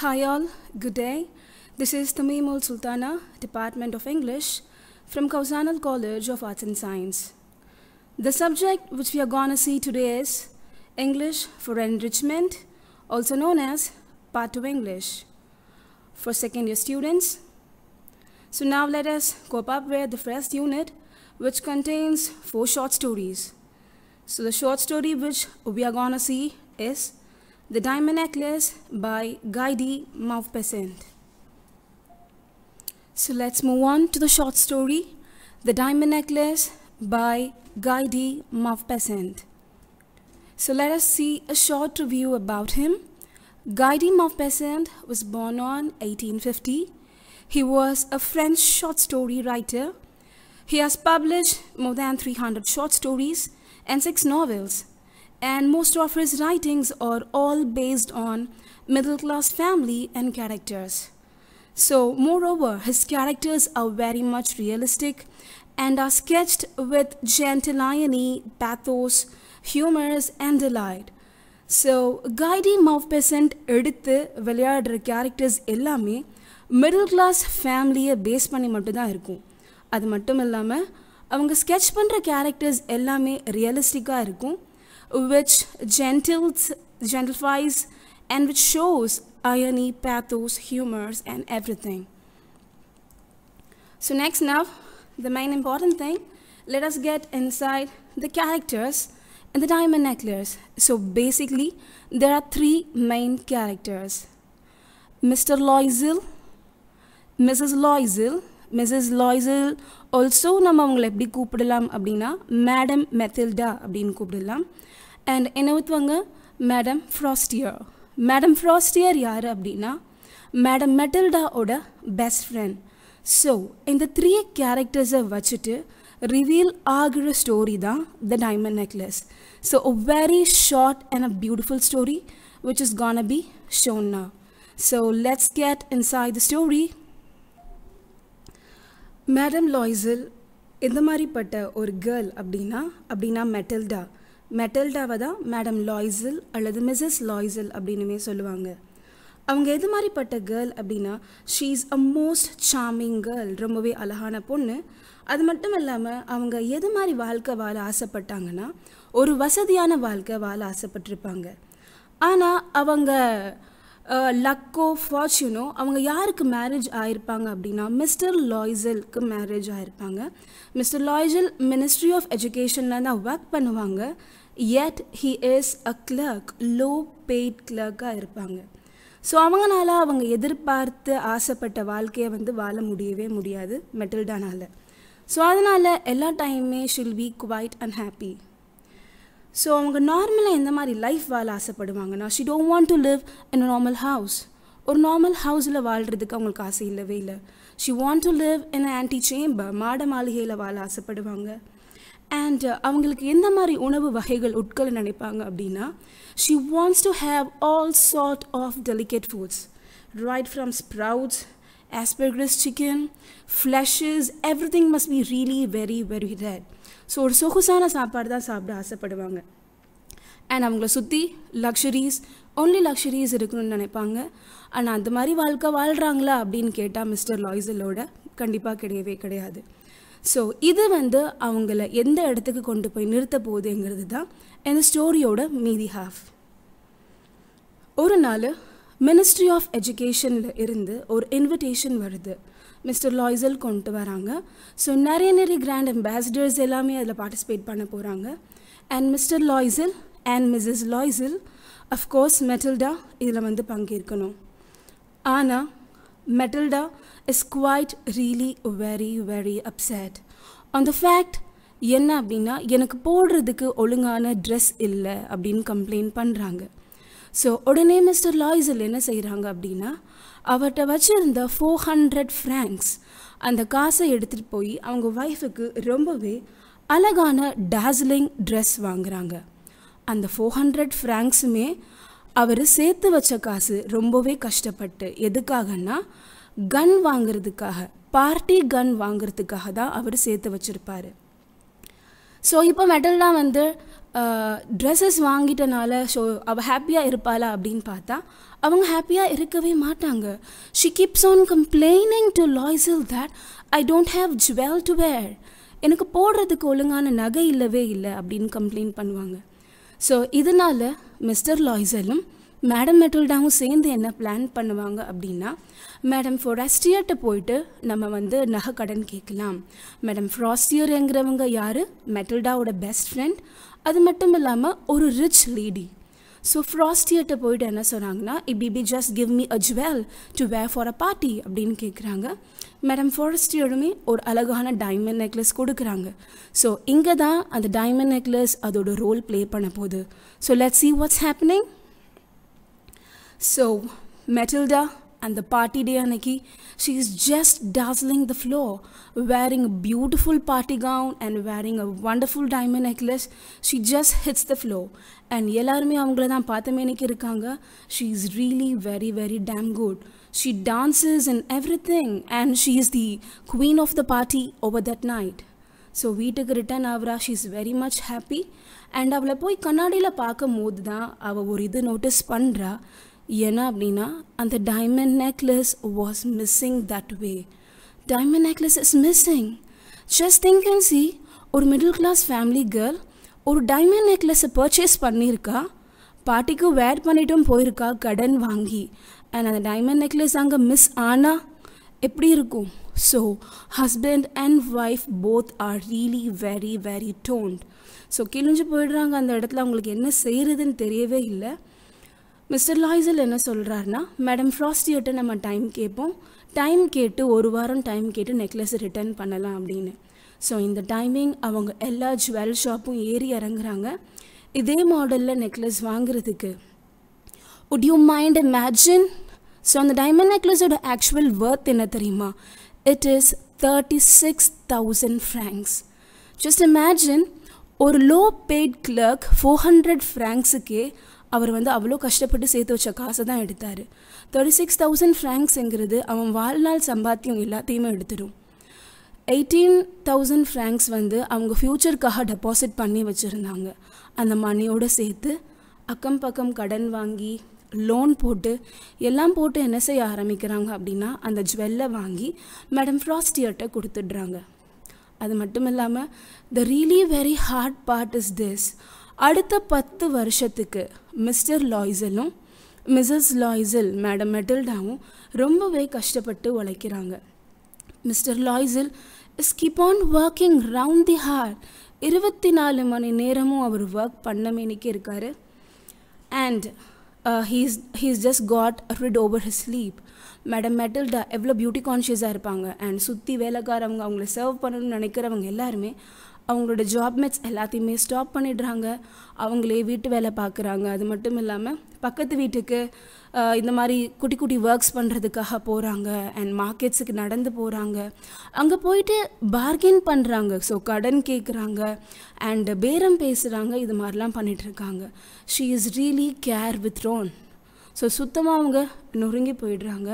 Hi all, good day. This is Tamimul Sultana, Department of English, from Kausanal College of Arts and Science. The subject which we are gonna see today is English for Enrichment, also known as Part 2 English, for second year students. So now let us cope up with the first unit, which contains four short stories. So the short story which we are gonna see is the Diamond Necklace by Guy D. Maupassant. So let's move on to the short story The Diamond Necklace by Guy D. Maupassant. So let us see a short review about him. Guy D. Maupassant was born on 1850. He was a French short story writer. He has published more than 300 short stories and six novels and most of his writings are all based on middle class family and characters. So, moreover, his characters are very much realistic and are sketched with gentiliany, pathos, humors, and delight. So, கைடி mouth Maupassant எடுத்து characters characters middle class family ஃபேமிலியை base பண்ணி மட்டும்தான் இருக்கும் அது மட்டும் இல்லாமல் அவங்க sketch characters characters எல்லாமே ரியலிஸ்டிக்காக which gentles, gentrifies and which shows irony, pathos, humors, and everything. So next now, the main important thing, let us get inside the characters and the diamond necklace. So basically, there are three main characters. Mr. Loisel, Mrs. Loisel, Mrs Loisel also நம்ம அவங்கள எப்படி கூப்பிடலாம் அப்படின்னா madam மெத்தில்டா அப்படின்னு கூப்பிடலாம் and என்ன ஊற்றுவாங்க madam ஃப்ராஸ்டியர் madam Forestier யார் அப்படின்னா மேடம் மெட்டில்டாவோட பெஸ்ட் ஃப்ரெண்ட் ஸோ இந்த த்ரீ கேரக்டர்ஸை வச்சுட்டு ரிவீல் ஆகிற ஸ்டோரி தான் the diamond necklace so a very short and a beautiful story which is gonna be ஷோன்னா so let's get inside the story madam Loisel இந்த மாதிரிப்பட்ட ஒரு கேர்ள் அப்படின்னா அப்படின்னா மெட்டல்டா மெட்டல்டாவை தான் மேடம் லாய்ஸில் அல்லது மிஸ்ஸஸ் லாய்ஸில் அப்படின்னுமே சொல்லுவாங்க அவங்க எது மாதிரிப்பட்ட கேர்ள் அப்படின்னா she is a most charming girl ரொம்பவே அழகான பொண்ணு அது மட்டும் இல்லாமல் அவங்க எது மாதிரி வாழ்க்கை வாழ ஆசைப்பட்டாங்கன்னா ஒரு வசதியான வாழ்க்கை வாழ ஆசைப்பட்டிருப்பாங்க ஆனால் அவங்க லக்கோ uh, ஃபார்ச்சுனோ அவங்க யாருக்கு மேரேஜ் ஆயிருப்பாங்க அப்படின்னா மிஸ்டர் லாய்சலுக்கு மேரேஜ் ஆயிருப்பாங்க மிஸ்டர் லாய்சல் மினிஸ்ட்ரி ஆஃப் எஜுகேஷனில் தான் ஒர்க் பண்ணுவாங்க yet he is a clerk low paid கிளர்க்காக இருப்பாங்க ஸோ அவங்களால அவங்க எதிர்பார்த்து ஆசைப்பட்ட வாழ்க்கையை வந்து வாழ முடியவே முடியாது மெட்டில்டானால் ஸோ அதனால் எல்லா டைமுமே she'll be quiet and happy so அவங்க நார்மலாக எந்த மாதிரி லைஃப் வாழ ஆசைப்படுவாங்கன்னா she don't want to live in a normal house ஒரு நார்மல் ஹவுஸில் வாழ்கிறதுக்கு அவங்களுக்கு ஆசை இல்லவே இல்லை she want to live in ante chamber மாட மாளிகையில் வாழ ஆசைப்படுவாங்க அண்ட் uh, அவங்களுக்கு எந்த மாதிரி உணவு வகைகள் உட்கொள்ள நினைப்பாங்க அப்படின்னா she wants to have all sort of delicate foods right from sprouts chicken fleshes everything must be really very very red so ஒரு சொகுசான சாப்பாடு தான் சாப்பிட ஆசைப்படுவாங்க அண்ட் அவங்கள சுற்றி லக்ஷரிஸ் ஒன்லி லக்ஷரிஸ் இருக்கணும்னு நினைப்பாங்க ஆனால் அந்த மாதிரி வாழ்க்கை வாழ்கிறாங்களா அப்படின்னு கேட்டால் மிஸ்டர் லாய்ஸலோட கண்டிப்பாக கிடையவே கிடையாது ஸோ இது வந்து அவங்கள எந்த இடத்துக்கு கொண்டு போய் நிறுத்த போகுதுங்கிறது தான் இந்த ஸ்டோரியோட மீதி ஹாஃப் ஒரு நாள் மினிஸ்ட்ரி ஆஃப் எஜுகேஷனில் இருந்து ஒரு இன்விடேஷன் வருது மிஸ்டர் லாய்சல் கொண்டு வராங்க ஸோ நிறைய நிறைய கிராண்ட் அம்பாசிடர்ஸ் எல்லாமே அதில் பார்ட்டிசிபேட் பண்ண போகிறாங்க and mister Loisel and Mrs Loisel of course Matilda இதில் வந்து பங்கேற்கணும் ஆனால் Matilda is quite really very very upset on the fact என்ன அப்படின்னா எனக்கு போடுறதுக்கு ஒழுங்கான ட்ரெஸ் இல்லை அப்படின்னு கம்ப்ளைண்ட் பண்ணுறாங்க ஸோ உடனே மிஸ்டர் லாய்ஸில் என்ன செய்கிறாங்க அப்படின்னா அவர்கிட்ட வச்சுருந்த ஃபோர் ஹண்ட்ரட் ஃப்ராங்க்ஸ் அந்த காசை எடுத்துகிட்டு போய் அவங்க ஒய்ஃபுக்கு ரொம்பவே அழகான டார்ஜிலிங் ட்ரெஸ் வாங்குகிறாங்க அந்த ஃபோர் ஹண்ட்ரட் ஃப்ராங்க்ஸுமே அவர் சேர்த்து வச்ச காசு ரொம்பவே கஷ்டப்பட்டு எதுக்காகன்னா கன் வாங்கிறதுக்காக பார்ட்டி கன் வாங்கிறதுக்காக தான் அவர் சேர்த்து வச்சுருப்பார் ஸோ இப்போ மெடல்லாம் வந்து ட்ரெஸ்ஸஸ் வாங்கிட்டனால ஸோ அவள் ஹாப்பியாக இருப்பாளா அப்படின்னு பார்த்தா அவங்க ஹாப்பியாக இருக்கவே மாட்டாங்க she keeps on complaining to Loisel that I don't have jewel to wear எனக்கு போடுறதுக்கு ஒழுங்கான நகை இல்லவே இல்லை அப்படின்னு கம்ப்ளைண்ட் பண்ணுவாங்க ஸோ இதனால் மிஸ்டர் லாய்ஸலும் மேடம் மெட்டோல்டாவும் சேர்ந்து என்ன பிளான் பண்ணுவாங்க அப்படின்னா மேடம் ஃப்ராஸ்டியர்கிட்ட போயிட்டு நம்ம வந்து நகை கடன் கேட்கலாம் மேடம் ஃப்ராஸ்டியர்ங்கிறவங்க யார் மெட்டல்டாவோட பெஸ்ட் ஃப்ரெண்ட் அது மட்டும் இல்லாமல் ஒரு ரிச் லேடி ஸோ ஃப்ராஸ்டியர்கிட்ட போயிட்டு என்ன சொன்னாங்கன்னா இப்படி be just give me a jewel to wear for a party அப்படின்னு கேட்குறாங்க மேடம் ஃபாரஸ்டியோடுமே ஒரு அழகான டைமண்ட் நெக்லஸ் கொடுக்குறாங்க ஸோ இங்கே தான் அந்த டைமண்ட் நெக்லஸ் அதோட ரோல் ப்ளே பண்ண போகுது so let see what's happening so Matilda அந்த பார்ட்டி டே அன்னைக்கு Anaki, she is just dazzling the floor, wearing a beautiful party gown and wearing a wonderful diamond necklace. She just hits the floor. எல்லாருமே அவங்கள தான் பார்த்தமேனிக்கு இருக்காங்க she is really very very damn good she dances in everything and she is the queen of the party over that night so வீட்டுக்கு return ஆகிறா she is very much happy and அவளை போய் கண்ணாடியில் பார்க்கும் போது தான் அவள் ஒரு இது நோட்டீஸ் பண்ணுறா என்ன அப்படின்னா அந்த diamond necklace was missing that way diamond necklace is missing just think and see ஒரு மிடில் கிளாஸ் ஃபேமிலி கேர்ள் ஒரு டைமண்ட் நெக்லஸை பர்ச்சேஸ் பண்ணியிருக்கா பாட்டிக்கு வேர் பண்ணிட்டும் போயிருக்கா கடன் வாங்கி அண்ட் அந்த டைமண்ட் நெக்லஸ் அங்கே மிஸ் ஆனால் எப்படி இருக்கும் so husband and wife both are really very very டோன்ட் ஸோ கிழிஞ்சு போயிடுறாங்க அந்த இடத்துல அவங்களுக்கு என்ன செய்கிறதுன்னு தெரியவே இல்லை மிஸ்டர் லாய்சல் என்ன சொல்கிறாருன்னா மேடம் ஃப்ராஸ்டியோட்ட நம்ம டைம் கேட்போம் டைம் கேட்டு ஒரு வாரம் டைம் கேட்டு நெக்லஸ் ரிட்டர்ன் பண்ணலாம் அப்படின்னு ஸோ இந்த டைமிங் அவங்க எல்லா ஜுவல் ஷாப்பும் ஏறி இறங்குறாங்க இதே மாடலில் நெக்லஸ் வாங்குறதுக்கு would you mind imagine so அந்த டைமண்ட் நெக்லஸோட ஆக்சுவல் ஒர்த் என்ன தெரியுமா it is thirty six thousand francs just imagine ஒரு low paid clerk four hundred ஃப்ரேங்க்ஸுக்கே அவர் வந்து அவ்வளோ கஷ்டப்பட்டு சேர்த்து வச்ச காசை தான் எடுத்தார் தேர்ட்டி சிக்ஸ் தௌசண்ட் ஃப்ராங்க்ஸுங்கிறது அவன் வாழ்நாள் சம்பாத்தியம் எல்லாத்தையுமே எடுத்துடும் எயிட்டீன் தௌசண்ட் ஃப்ராங்க்ஸ் வந்து அவங்க ஃப்யூச்சருக்காக டெபாசிட் பண்ணி வச்சுருந்தாங்க அந்த மணியோடு சேர்த்து அக்கம் பக்கம் கடன் வாங்கி லோன் போட்டு எல்லாம் போட்டு என்ன செய்ய ஆரம்பிக்கிறாங்க அப்படின்னா அந்த ஜுவல்லை வாங்கி மேடம் ஃப்ராஸ்டியர்கிட்ட கொடுத்துட்றாங்க அது மட்டும் இல்லாமல் the really very hard part is this அடுத்த பத்து வருஷத்துக்கு மிஸ்டர் லாய்சலும் மிஸ்ஸஸ் லாய்சல் மேடம் மெட்டில்டாவும் ரொம்பவே கஷ்டப்பட்டு உழைக்கிறாங்க mister Loisel is keep on working round the hard இருபத்தி நாலு மணி நேரமும் அவர் ஒர்க் பண்ணமேனிக்கு இருக்கார் and he's he's just got rid over his sleep madam Matilda எவ்வளோ பியூட்டி கான்ஷியஸாக இருப்பாங்க அண்ட் சுற்றி வேலைக்காரவங்க அவங்கள சர்வ் பண்ணணும்னு நினைக்கிறவங்க எல்லாருமே அவங்களோட ஜாப் மேட்ச் எல்லாத்தையுமே ஸ்டாப் பண்ணிடுறாங்க அவங்களே வீட்டு வேலை பார்க்குறாங்க அது மட்டும் இல்லாமல் பக்கத்து வீட்டுக்கு இந்த மாதிரி குட்டி குட்டி ஒர்க்ஸ் பண்ணுறதுக்காக போகிறாங்க அண்ட் மார்க்கெட்ஸுக்கு நடந்து போகிறாங்க அங்கே போயிட்டு பார்கெயின் பண்ணுறாங்க ஸோ கடன் கேட்குறாங்க அண்டு பேரம் பேசுகிறாங்க இது மாதிரிலாம் பண்ணிகிட்ருக்காங்க she is really care with wrong so சுத்தமாக அவங்க நொறுங்கி போயிடுறாங்க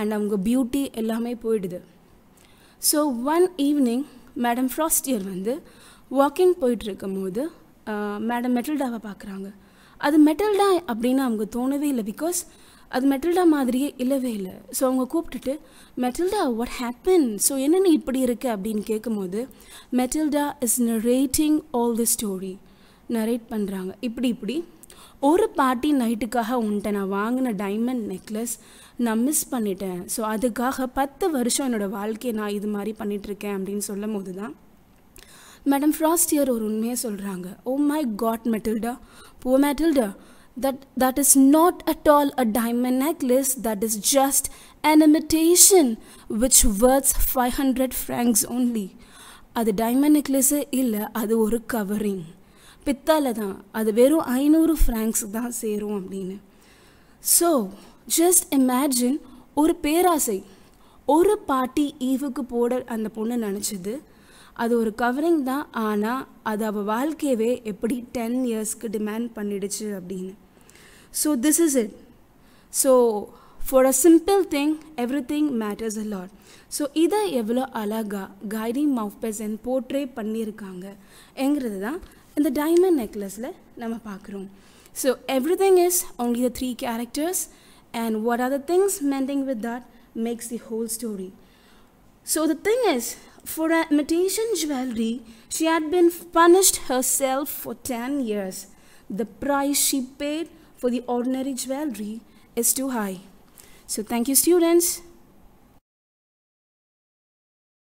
அண்ட் அவங்க பியூட்டி எல்லாமே போயிடுது so one evening madam Forestier வந்து வாக்கிங் போயிட்டுருக்கும் போது மேடம் மெட்டில்டாவை பார்க்குறாங்க அது மெட்டில்டா அப்படின்னு அவங்க தோணவே இல்லை பிகாஸ் அது மெட்டில்டா மாதிரியே இல்லவே இல்லை ஸோ அவங்க கூப்பிட்டுட்டு மெட்டில்டா வாட் ஹேப்பன் ஸோ என்னென்ன இப்படி இருக்குது அப்படின்னு கேட்கும்போது Matilda is narrating all the story narrate பண்ணுறாங்க இப்படி இப்படி ஒரு பார்ட்டி நைட்டுக்காக உன்ட்ட நான் வாங்கின டைமண்ட் நெக்லஸ் நான் மிஸ் பண்ணிட்டேன் ஸோ அதுக்காக பத்து வருஷம் என்னோடய வாழ்க்கையை நான் இது மாதிரி பண்ணிகிட்ருக்கேன் அப்படின்னு சொல்லும் போது தான் மேடம் ஃப்ராஸ்டியர் ஒரு உண்மையை சொல்கிறாங்க oh my god Matilda poor Matilda that that is not at all a diamond necklace that is just an imitation which worths five hundred francs only அது டைமண்ட் நெக்லஸ்ஸு இல்லை அது ஒரு கவரிங் பித்தால தான் அது வெறும் ஐநூறு ஃப்ராங்க்ஸ் தான் சேரும் அப்படின்னு ஸோ ஜஸ்ட் இமேஜின் ஒரு பேராசை ஒரு பாட்டி ஈவுக்கு போட அந்த பொண்ணு நினச்சிது அது ஒரு கவரிங் தான் ஆனால் அது அவள் வாழ்க்கையவே எப்படி டென் இயர்ஸ்க்கு டிமேண்ட் பண்ணிடுச்சு அப்படின்னு so this is it so for a simple thing everything matters a lot so இதை எவ்வளோ அழகாக கைடிங் மவுத் பெர்சன் போர்ட்ரே பண்ணியிருக்காங்கங்கிறது தான் இந்த டைமண்ட் நெக்லஸில் நம்ம பார்க்குறோம் so everything is only the three characters and what are the things mending with that makes the whole story so the thing is for her imitation jewelry, she had been punished herself for 10 years. The price she paid for the ordinary jewelry is too high. So thank you students.